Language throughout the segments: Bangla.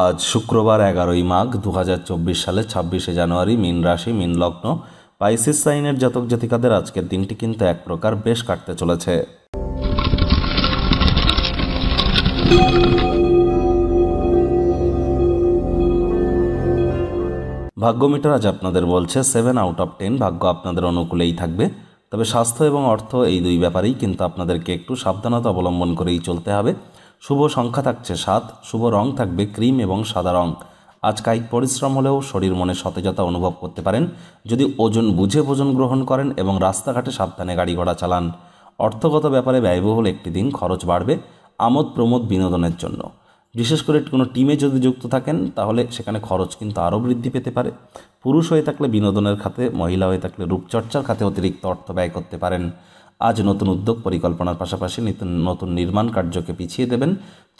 আজ শুক্রবার এগারোই মাঘ দু সালে ছাব্বিশে জানুয়ারি মিন রাশি মিন লগ্ন পাইসিস সাইনের জাতক জাতিকাদের আজকের দিনটি কিন্তু এক প্রকার বেশ কাটতে চলেছে ভাগ্য মিটার আজ আপনাদের বলছে সেভেন আউট অফ টেন ভাগ্য আপনাদের অনুকূলেই থাকবে তবে স্বাস্থ্য এবং অর্থ এই দুই ব্যাপারেই কিন্তু আপনাদেরকে একটু সাবধানতা অবলম্বন করেই চলতে হবে শুভ সংখ্যা থাকছে সাত শুভ রং থাকবে ক্রিম এবং সাদা রং আজ কায়িক পরিশ্রম হলেও শরীর মনে সতেজতা অনুভব করতে পারেন যদি ওজন বুঝে ভোজন গ্রহণ করেন এবং রাস্তাঘাটে সাবধানে গাড়ি ঘোড়া চালান অর্থগত ব্যাপারে ব্যয়বহুল একটি দিন খরচ বাড়বে আমোদ প্রমোদ বিনোদনের জন্য বিশেষ করে কোনো টিমে যদি যুক্ত থাকেন তাহলে সেখানে খরচ কিন্তু আরও বৃদ্ধি পেতে পারে পুরুষ হয়ে থাকলে বিনোদনের খাতে মহিলা হয়ে থাকলে রূপচর্চার খাতে অতিরিক্ত অর্থ ব্যয় করতে পারেন আজ নতুন উদ্যোগ পরিকল্পনার পাশাপাশি নতুন নির্মাণ কার্যকে পিছিয়ে দেবেন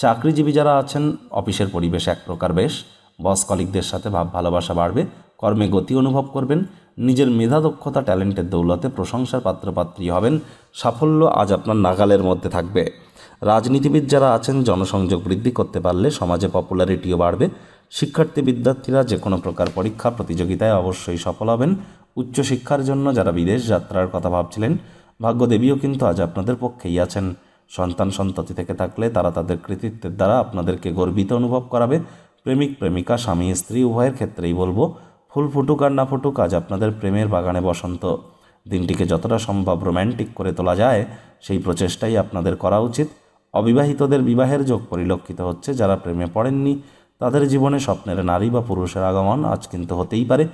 চাকরিজীবী যারা আছেন অফিসের পরিবেশ এক প্রকার বেশ বস কলিকদের সাথে ভাব ভালোবাসা বাড়বে কর্মে গতি অনুভব করবেন নিজের মেধা দক্ষতা ট্যালেন্টের দৌলতে প্রশংসার পাত্রপাত্রী হবেন সাফল্য আজ আপনার নাগালের মধ্যে থাকবে রাজনীতিবিদ যারা আছেন জনসংযোগ বৃদ্ধি করতে পারলে সমাজে পপুলারিটিও বাড়বে শিক্ষার্থী বিদ্যার্থীরা যে কোনো প্রকার পরীক্ষা প্রতিযোগিতায় অবশ্যই সফল হবেন উচ্চশিক্ষার জন্য যারা বিদেশ যাত্রার কথা ভাবছিলেন ভাগ্যদেবীও কিন্তু আজ আপনাদের পক্ষেই আছেন সন্তান সন্ততি থেকে থাকলে তারা তাদের কৃতিত্বের দ্বারা আপনাদেরকে গর্বিত অনুভব করাবে প্রেমিক প্রেমিকা স্বামী স্ত্রী উভয়ের ক্ষেত্রেই বলবো ফুল ফুটুক আর না ফুটুক আজ আপনাদের প্রেমের বাগানে বসন্ত দিনটিকে যতটা সম্ভব রোম্যান্টিক করে তোলা যায় সেই প্রচেষ্টাই আপনাদের করা উচিত অবিবাহিতদের বিবাহের যোগ পরিলক্ষিত হচ্ছে যারা প্রেমে পড়েননি তাদের জীবনে স্বপ্নের নারী বা পুরুষের আগমন আজ কিন্তু হতেই পারে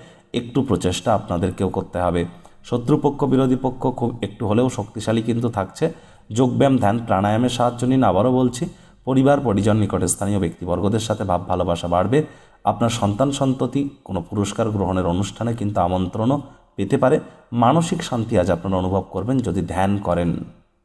একটু প্রচেষ্টা আপনাদেরকেও করতে হবে শত্রুপক্ষ বিরোধী পক্ষ খুব একটু হলেও শক্তিশালী কিন্তু থাকছে যোগব্যায়াম ধ্যান প্রাণায়ামের সাহায্য নিন আবারও বলছি পরিবার পরিজন নিকটে স্থানীয় ব্যক্তিবর্গদের সাথে ভাব ভালোবাসা বাড়বে আপনার সন্তান সন্ততি কোনো পুরস্কার গ্রহণের অনুষ্ঠানে কিন্তু আমন্ত্রণও পেতে পারে মানসিক শান্তি আজ আপনারা অনুভব করবেন যদি ধ্যান করেন